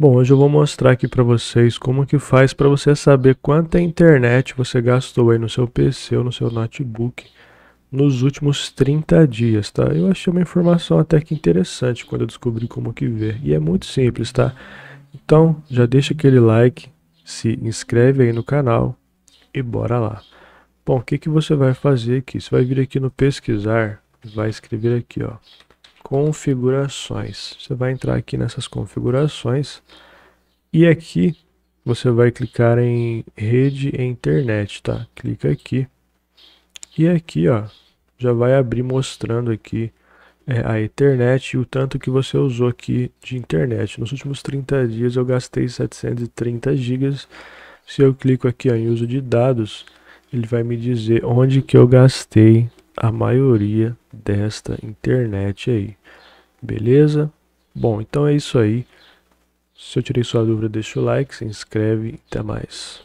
Bom, hoje eu vou mostrar aqui para vocês como que faz para você saber quanta internet você gastou aí no seu PC ou no seu notebook nos últimos 30 dias, tá? Eu achei uma informação até que interessante quando eu descobri como que ver, e é muito simples, tá? Então, já deixa aquele like, se inscreve aí no canal e bora lá. Bom, o que que você vai fazer aqui? Você vai vir aqui no pesquisar, vai escrever aqui, ó, configurações. Você vai entrar aqui nessas configurações e aqui você vai clicar em rede e internet, tá? Clica aqui e aqui, ó, já vai abrir mostrando aqui é, a internet e o tanto que você usou aqui de internet. Nos últimos 30 dias eu gastei 730 gigas. Se eu clico aqui ó, em uso de dados, ele vai me dizer onde que eu gastei a maioria desta internet aí. Beleza? Bom, então é isso aí. Se eu tirei sua dúvida, deixa o like, se inscreve e até mais.